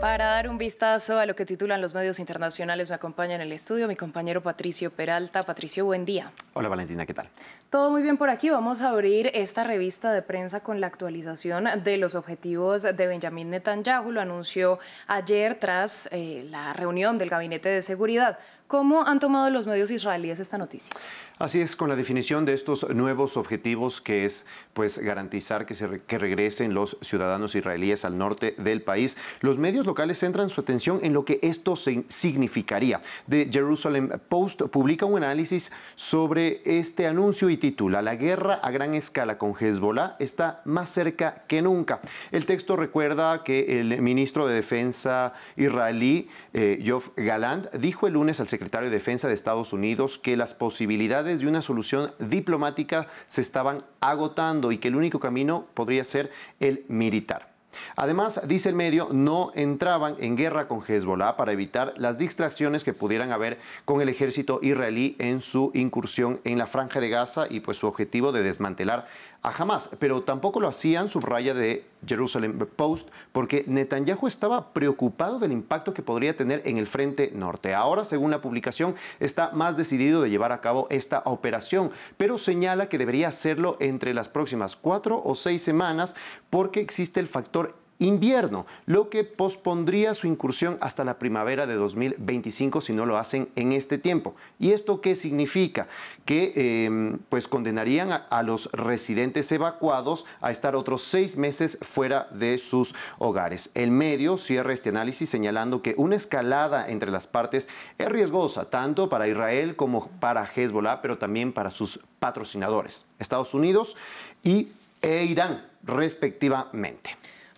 Para dar un vistazo a lo que titulan los medios internacionales, me acompaña en el estudio mi compañero Patricio Peralta. Patricio, buen día. Hola Valentina, ¿qué tal? Todo muy bien por aquí. Vamos a abrir esta revista de prensa con la actualización de los objetivos de Benjamín Netanyahu. Lo anunció ayer tras eh, la reunión del Gabinete de Seguridad. ¿Cómo han tomado los medios israelíes esta noticia? Así es, con la definición de estos nuevos objetivos, que es pues garantizar que, se regresen los ciudadanos israelíes al norte del país, los medios locales centran su atención en lo que esto significaría. The Jerusalem Post publica un análisis sobre este anuncio y titula La guerra a gran escala con Hezbollah está más cerca que nunca. El texto recuerda que el ministro de Defensa israelí, eh, Yoav Galant, dijo el lunes al secretario de Defensa de Estados Unidos que las posibilidades de una solución diplomática se estaban agotando y que el único camino podría ser el militar. Además, dice el medio, no entraban en guerra con Hezbollah para evitar las distracciones que pudieran haber con el ejército israelí en su incursión en la franja de Gaza y pues su objetivo de desmantelar a jamás, pero tampoco lo hacían, subraya de Jerusalem Post, porque Netanyahu estaba preocupado del impacto que podría tener en el frente norte. Ahora, según la publicación, está más decidido de llevar a cabo esta operación, pero señala que debería hacerlo entre las próximas cuatro o seis semanas porque existe el factor invierno, lo que pospondría su incursión hasta la primavera de 2025 si no lo hacen en este tiempo. ¿Y esto qué significa? Que em, pues condenarían a, los residentes evacuados a estar otros seis meses fuera de sus hogares. El medio cierra este análisis señalando que una escalada entre las partes es riesgosa tanto para Israel como para Hezbollah, pero también para sus patrocinadores, Estados Unidos y, e Irán respectivamente.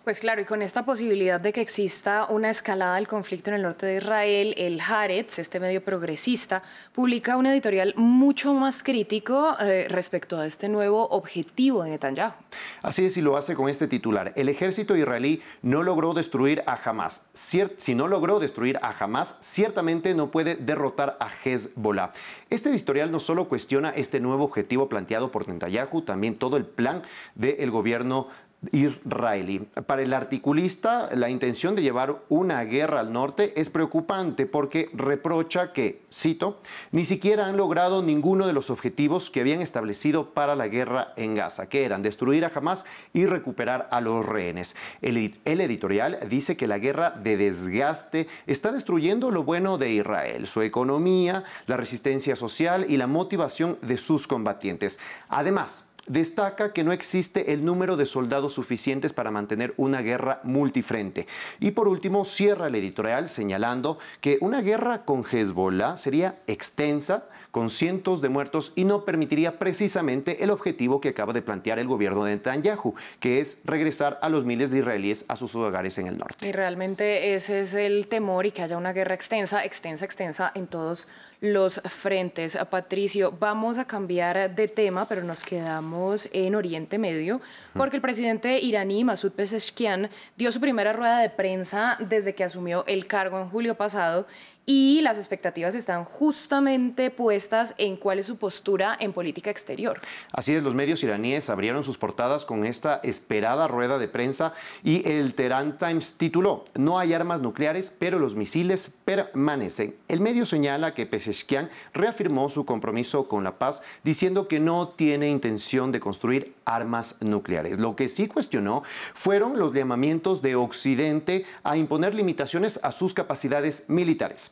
Pues claro, y con esta posibilidad de que exista una escalada del conflicto en el norte de Israel, el Haaretz, este medio progresista, publica un editorial mucho más crítico eh, respecto a este nuevo objetivo de Netanyahu. Así es, y lo hace con este titular. El ejército israelí no logró destruir a Hamas. si no logró destruir a Hamas, ciertamente no puede derrotar a Hezbollah. Este editorial no solo cuestiona este nuevo objetivo planteado por Netanyahu, también todo el plan del de gobierno israelí. Para el articulista, la intención de llevar una guerra al norte es preocupante porque reprocha que, cito, ni siquiera han logrado ninguno de los objetivos que habían establecido para la guerra en Gaza, que eran destruir a Hamas y recuperar a los rehenes. El, el editorial dice que la guerra de desgaste está destruyendo lo bueno de Israel, su economía, la resistencia social y la motivación de sus combatientes. Además, destaca que no existe el número de soldados suficientes para mantener una guerra multifrente. Y por último, cierra el editorial señalando que una guerra con Hezbollah sería extensa, con cientos de muertos y no permitiría precisamente el objetivo que acaba de plantear el gobierno de Netanyahu, que es regresar a los miles de israelíes a sus hogares en el norte. Y realmente ese es el temor y que haya una guerra extensa, extensa, extensa en todos los frentes. Patricio, vamos a cambiar de tema, pero nos quedamos en Oriente Medio, porque el presidente iraní ...Masoud Pezeshkian dio su primera rueda de prensa desde que asumió el cargo en julio pasado y las expectativas están justamente puestas en cuál es su postura en política exterior. Así es, los medios iraníes abrieron sus portadas con esta esperada rueda de prensa y el Tehran Times tituló, no hay armas nucleares, pero los misiles permanecen. El medio señala que Peseshkian reafirmó su compromiso con la paz, diciendo que no tiene intención de construir armas nucleares. Lo que sí cuestionó fueron los llamamientos de Occidente a imponer limitaciones a sus capacidades militares.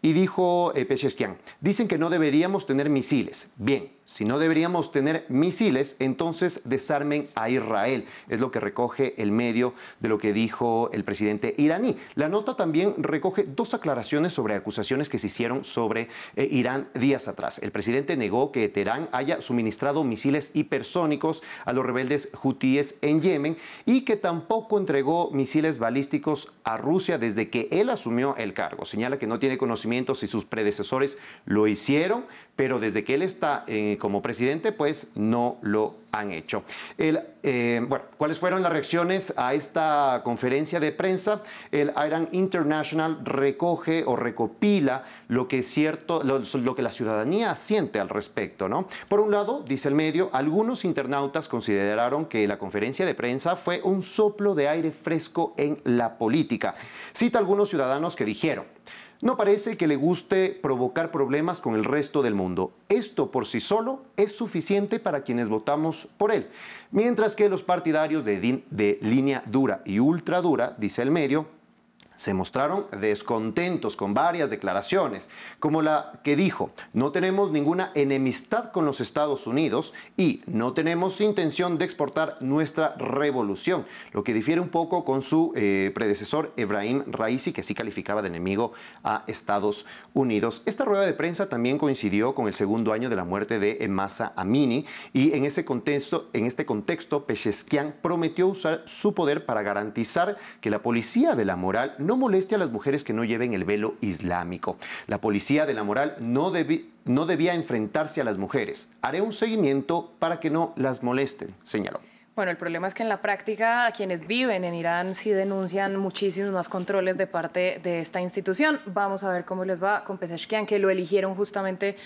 Y dijo eh, dicen que no deberíamos tener misiles. Bien, si no deberíamos tener misiles, entonces desarmen a Israel. Es lo que recoge el medio de lo que dijo el presidente iraní. La nota también recoge dos aclaraciones sobre acusaciones que se hicieron sobre eh, Irán días atrás. El presidente negó que Teherán haya suministrado misiles hipersónicos a los rebeldes hutíes en Yemen y que tampoco entregó misiles balísticos a Rusia desde que él asumió el cargo. Señala que no tiene conocimiento y sus predecesores lo hicieron, pero desde que él está eh, como presidente, pues no lo han hecho. Eh, bueno, ¿cuáles fueron las reacciones a esta conferencia de prensa? El Iran International recoge o recopila lo que es cierto, lo, que la ciudadanía siente al respecto, ¿no? Por un lado, dice el medio, algunos internautas consideraron que la conferencia de prensa fue un soplo de aire fresco en la política. Cita algunos ciudadanos que dijeron, no parece que le guste provocar problemas con el resto del mundo. Esto por sí solo es suficiente para quienes votamos por él. Mientras que los partidarios de, línea dura y ultra dura, dice el medio, se mostraron descontentos con varias declaraciones, como la que dijo, no tenemos ninguna enemistad con los Estados Unidos y no tenemos intención de exportar nuestra revolución, lo que difiere un poco con su eh, predecesor Ebrahim Raisi, que sí calificaba de enemigo a Estados Unidos. Esta rueda de prensa también coincidió con el segundo año de la muerte de Emasa Amini y en ese contexto, en este contexto, Pesheskian prometió usar su poder para garantizar que la policía de la moral no moleste a las mujeres que no lleven el velo islámico. La policía de la moral no, debía enfrentarse a las mujeres. Haré un seguimiento para que no las molesten, señaló. Bueno, el problema es que en la práctica quienes viven en Irán sí denuncian muchísimos más controles de parte de esta institución. Vamos a ver cómo les va con Pesachkian, que lo eligieron justamente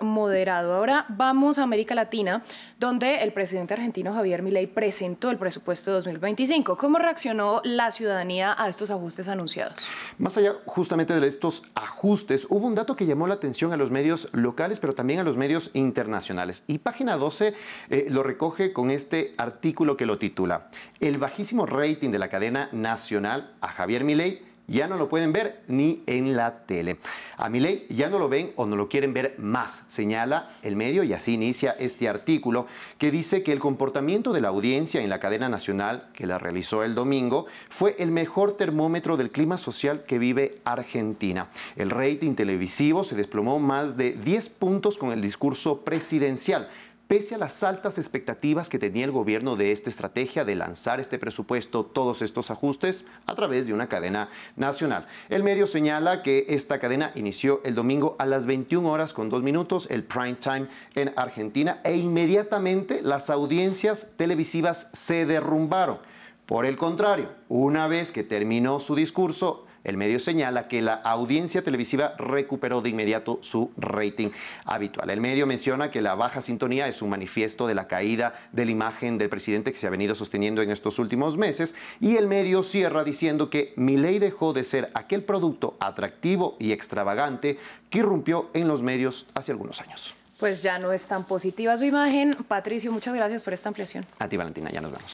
moderado. Ahora vamos a América Latina, donde el presidente argentino Javier Milei presentó el presupuesto 2025. ¿Cómo reaccionó la ciudadanía a estos ajustes anunciados? Más allá justamente de estos ajustes, hubo un dato que llamó la atención a los medios locales, pero también a los medios internacionales. Y página 12 eh, lo recoge con este artículo que lo titula El bajísimo rating de la cadena nacional a Javier Milei ya no lo pueden ver ni en la tele. A mi ley ya no lo ven o no lo quieren ver más, señala el medio y así inicia este artículo que dice que el comportamiento de la audiencia en la cadena nacional que la realizó el domingo fue el mejor termómetro del clima social que vive Argentina. El rating televisivo se desplomó más de 10 puntos con el discurso presidencial Pese a las altas expectativas que tenía el gobierno de esta estrategia de lanzar este presupuesto, todos estos ajustes a través de una cadena nacional. El medio señala que esta cadena inició el domingo a las 21 horas con dos minutos, el prime time en Argentina, e inmediatamente las audiencias televisivas se derrumbaron. Por el contrario, una vez que terminó su discurso, el medio señala que la audiencia televisiva recuperó de inmediato su rating habitual. El medio menciona que la baja sintonía es un manifiesto de la caída de la imagen del presidente que se ha venido sosteniendo en estos últimos meses y el medio cierra diciendo que Milei dejó de ser aquel producto atractivo y extravagante que irrumpió en los medios hace algunos años. Pues ya no es tan positiva su imagen. Patricio, muchas gracias por esta ampliación. A ti, Valentina, ya nos vemos.